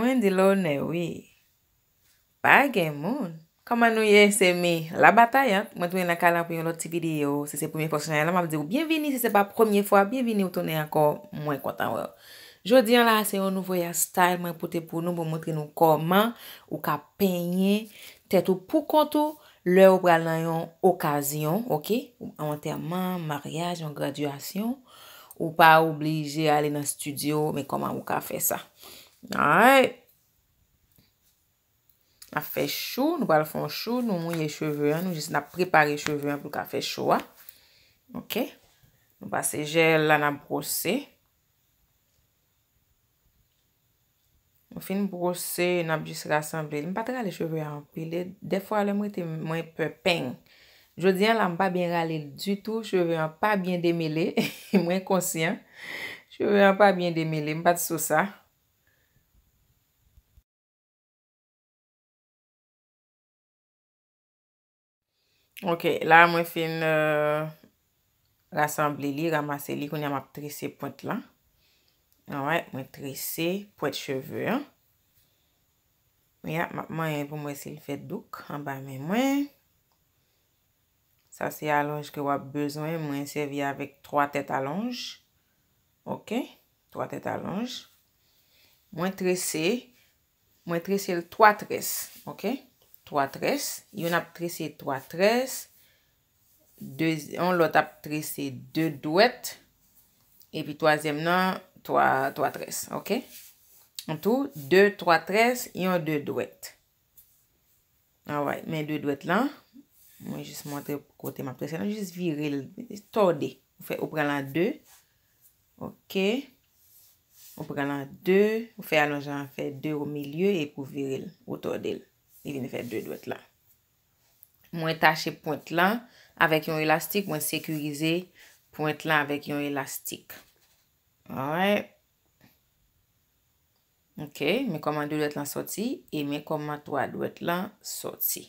Mwen di lò ne wè, pa gen moun. Koman nou ye se me la batay an? Mwen touye na kalan pou yon lot ti video, se se pou mwen fosyon an la, mwen ap di ou bienveni, se se pa premier fwa, bienveni ou tounen an kon mwen kontan wè. Jodi an la, se yon nou voya style, mwen pote pou nou, pou mwontre nou koman, ou ka peñe, tet ou pou kontou, lè ou pral nan yon okasyon, ok? Ou anterman, maryaj, yon graduasyon, ou pa oblige ale nan studio, men koman ou ka fe sa. Mwen di lò ne wè, pa gen moun, A fe chou, nou ba le fon chou, nou mwenye cheveyan, nou jis na prepare cheveyan pou ka fe chou a. Ok, nou ba se jel la nan brose. Nou fin brose, nan bis rassemble, mwen patra le cheveyan, de fwa le mwen te mwen pe peng. Jodian la mwen pa bin rale du tou, cheveyan pa bin demele, mwen konsyen. Cheveyan pa bin demele, mwen pat sou sa. Ok, la mwen fin euh, rassemble li, ramase li, kwenye ah mwen trise pwet la. Mwen trise pwet cheve. Mwen apman yon pou mwen se l fèdouk, an ba mè mwen. Sa se alonj ke wap bezwen, mwen se vi avèk 3 tèt alonj. Ok, 3 tèt alonj. Mwen trise, mwen trise l 3 tres, ok? 3 tres, yon ap trese 3 tres, yon lot ap trese 2 duwet, epi toazem nan, 3 tres, ok? On tou, 2, 3 tres, yon 2 duwet. Away, men 2 duwet lan, mwen jis mwantre kote ma presen, mwen jis virel, torde, ou pre lan 2, ok? Ou pre lan 2, ou fe alonjan, ou fe 2 ou milieu, epi ou virel, ou torde l. I vini fè dwe dwet lan. Mwen tache pwent lan avèk yon elastik, mwen sekurize pwent lan avèk yon elastik. Alright. Ok, mwen komman dwe dwet lan soti e mwen komman twa dwet lan soti.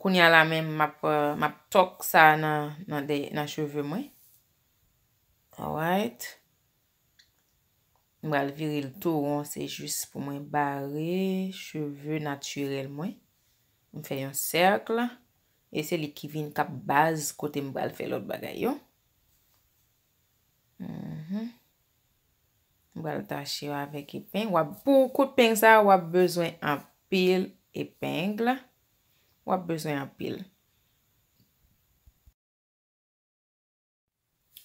Koun yal la men map tok sa nan cheve mwen. Alright. Mwen alviri l tou ou an se jist pou mwen bare cheve naturel mwen. M fè yon serkle. E se li ki vin kap baz kote m bal fè lout bagay yo. Mm-hmm. M bal tache yo avèk epeng. Wap poukout epeng sa. Wap bezwen apil epeng la. Wap bezwen apil.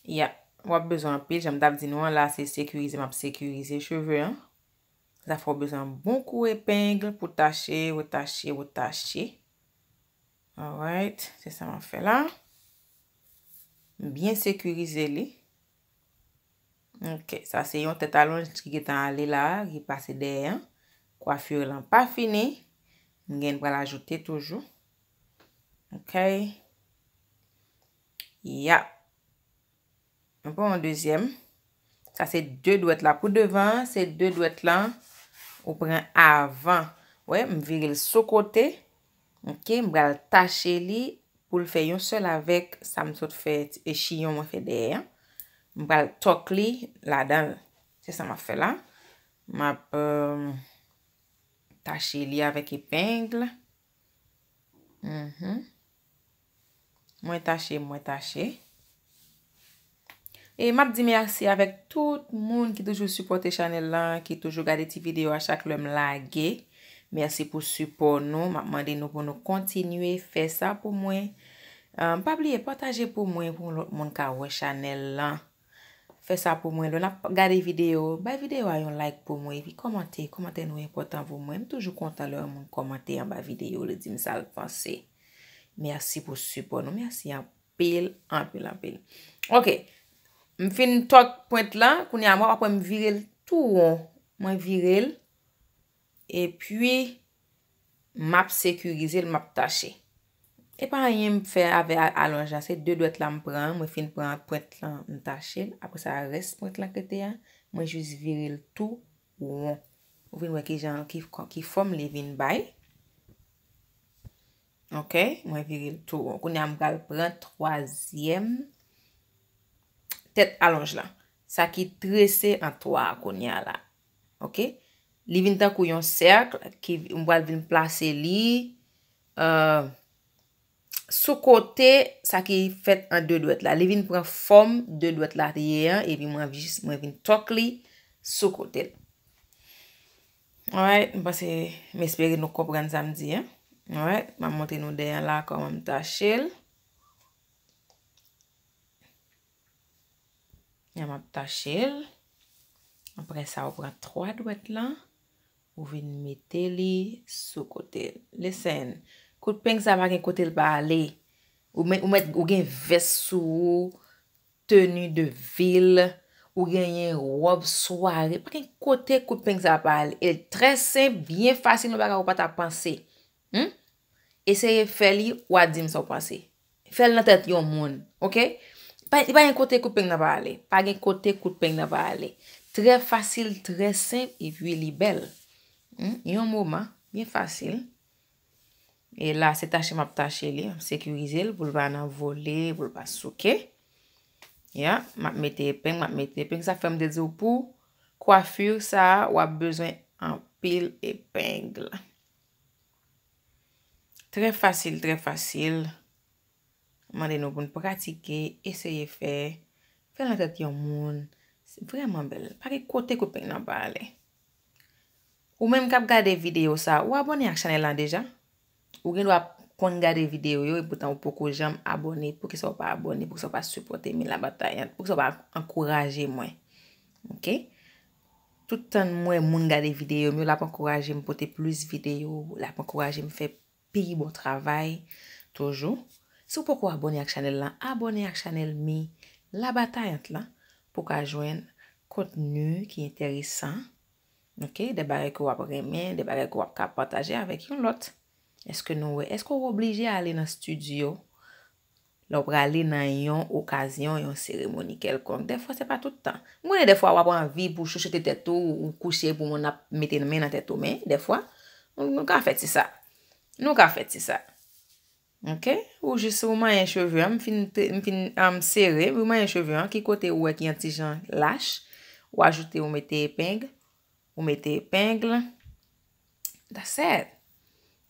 Ya. Wap bezwen apil. J am dab di nou an la se sekurize map sekurize cheve yo. Zafro bezan bonkou epengle pou tache, wotache, wotache. Alright. Se sa man fe la. Bien sekurize li. Ok. Sa se yon tetalounj ki gitan ale la. Ki pase deyen. Kwa fyo lan pa fine. Mgen wala ajote toujou. Ok. Yap. An pou an dezyem. Sa se dwe dwet la pou devan. Se dwe dwet lan. Ou pren avan, wè, m viril sou kote, ok, m bral tache li pou l fè yon sel avèk, sa m sot fè yon e fè der, m bral tok li, la dan, se sa m a fè la, m ap euh, tache li avèk ipengle, mhm. mwen tache, mwen tache. E map di mersi avèk tout moun ki toujou supporte chanel lan. Ki toujou gade ti video a chak lèm lage. Mersi pou support nou. Map mandi nou pou nou kontinue. Fè sa pou mwen. Bab li e potaje pou mwen. Pou moun ka wè chanel lan. Fè sa pou mwen. Lou na gade video. Bay video ayon like pou mwen. Pi komante. Komante nou e potan pou mwen. M toujou konta lèm moun komante yon bay video. Le di msal panse. Mersi pou support nou. Mersi yon pil. An pil an pil. Ok. M fin tok pwet lan, kouni a mwa, apwen m virel tou ron. M virel, e pwi map sekurize l map tache. E pa yon m fe ave alonja se, de dwet lan m pran, m fin pran pwet lan tache. Apo sa res pwet lan kete ya, mwen jous virel tou ron. M virel tou ron, kouni a m pran pran troasyem. Tet alonj la. Sa ki trese an toa akon ya la. Ok. Li vin takou yon serkl. Ki mbwa vin plase li. Euh, Sou kote. Sa ki fet an de duet la. Li vin pren form de duet la. Riyen. E vi mwen vin tok li. Sou kote. Ouwe. Mbwa se mespere nou kopran zamdi. Ouwe. Mwen mwote nou deyan la. Kwa mwen mtache l. ap tachil. Anpren sa, ou pran 3 dwet lan. Ou ven meteli sou kote. Lesen, kote penk zama gen kote lba ale. Ou met, ou gen vesou, tenu de vil, ou gen gen wop swale. Pren kote kote penk zaba ale. El trese bien fasil nou baga ou pata panse. Hmm? Eseye feli ou adzim sa w panse. Feli nan tet yon moun. Ok? Ok? Pa gen kote kout peng na ba ale. Pa gen kote kout peng na ba ale. Tre fasil, tre semp, e vwe li bel. Hmm? Yon mouman, bien fasil. E la se tache map tache li. Sekurize li, boule ba nan vole, boule ba souke. Ya, map mette epeng, map mette epeng. Sa fem de zoupou. Kwa fur sa, wap bezwen an pil epeng. Tre fasil, tre fasil. mande nou bon pratike, eseye fe, fe lan ket yon moun, se vreman bel, pa ke kote kou pen nan pale. Ou men m kap gade video sa, ou abone yon chanel lan deja, ou gen lwa kon gade video yo, e boutan ou pokou jem abone, pou ke so pa abone, pou ke so pa supporte mi la bata yon, pou ke so pa ankoraje mwen. Ok? Toutan mwen moun gade video, mwen lwa pou ankoraje mwen pote plus video, lwa pou ankoraje mwen fe peyi bon travay, toujou. Sou pou kwa abone ak chanel lan, abone ak chanel mi, la batayant lan pou ka jwen kontenu ki enteresan. Ok, debarek wap remen, debarek wap ka pataje avek yon lot. Eske nou we, eske ou woblije ale nan studio, lopre ale nan yon okasyon, yon seremoni kelkon. De fwa se pa toutan. Mwene de fwa wap anvi pou chouche te tetou ou kouche pou mwen ap meten men nan tetou men, de fwa. Nou ka fet si sa, nou ka fet si sa. Ou jist ou man yon chevyan, m fin am sere, ou man yon chevyan ki kote ou ek yon ti jan lache, ou ajoute ou mette epeng, ou mette epeng lan. Daset.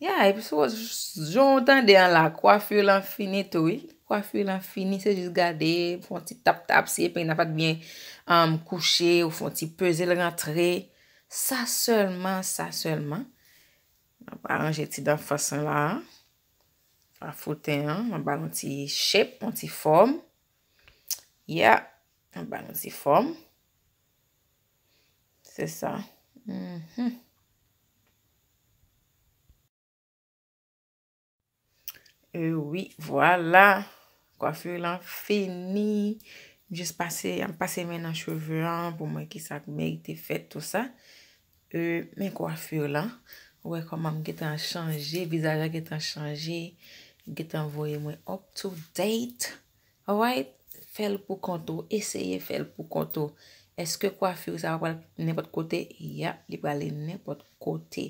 Ya, episou, jontan de an la, kwa fi lan fini toui, kwa fi lan fini se jist gade, fon ti tap tap se epeng nan pat bin kouche, ou fon ti peze l rentre, sa selman, sa selman. An jeti dan fason la an. A fote an, an ban an ti chep, an ti form. Yap, an ban an ti form. Se sa. Mhm. E wii, wala. Kwa fiw lan, fini. Jis pase, an pase men an chouvran pou mwen ki sa mwen te fet tout sa. E, men kwa fiw lan, wè koman mwen getan chanje, vizajan getan chanje. Get anvoye mwen up to date. Alright? Fèl pou konto. Eseye fèl pou konto. Eske kwa fyr sa wap ale nèpot kote? Yap, li wap ale nèpot kote.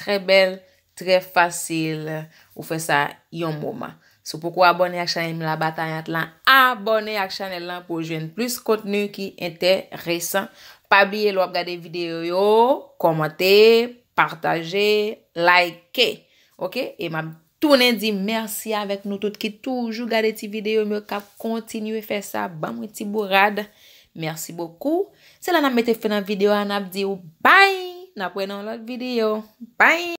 Trè bel, trè fasyl. Ou fè sa yon mouman. Sou poukou abone ak chanel mi la batayant lan. Abone ak chanel lan pou jwen plus kotenu ki ente resan. Pa biye lwa ap gade videyo yo, komante, partaje, laike. Ok? E mabit. Tounen di mersi avek nou tout ki toujou gade ti video. Mwen kap kontinu e fe sa ba mwen ti bourade. Mersi bokou. Se la nan mwen te fe nan video an ap di ou. Bay! Nan pou enan lak video. Bay!